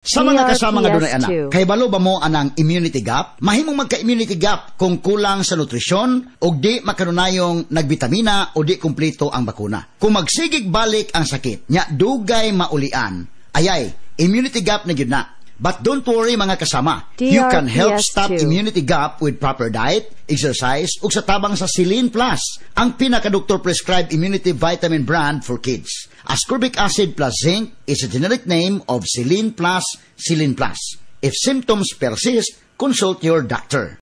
Sa mga kasama nga dunay anak, kay balo ba mo anang immunity gap? Mahimong magka-immunity gap kung kulang sa nutrisyon o di makanunayong nagbitamina o di kumpleto ang bakuna. Kung magsigig balik ang sakit, nya dugay maulian, ayay, immunity gap na gyud na. But don't worry mga kasama, drps you can help stop immunity gap with proper diet, exercise, ug sa tabang sa Silin Plus, ang pinaka-doctor prescribed immunity vitamin brand for kids. Ascorbic acid plus zinc is a generic name of Silin Plus, Silin Plus. If symptoms persist, consult your doctor.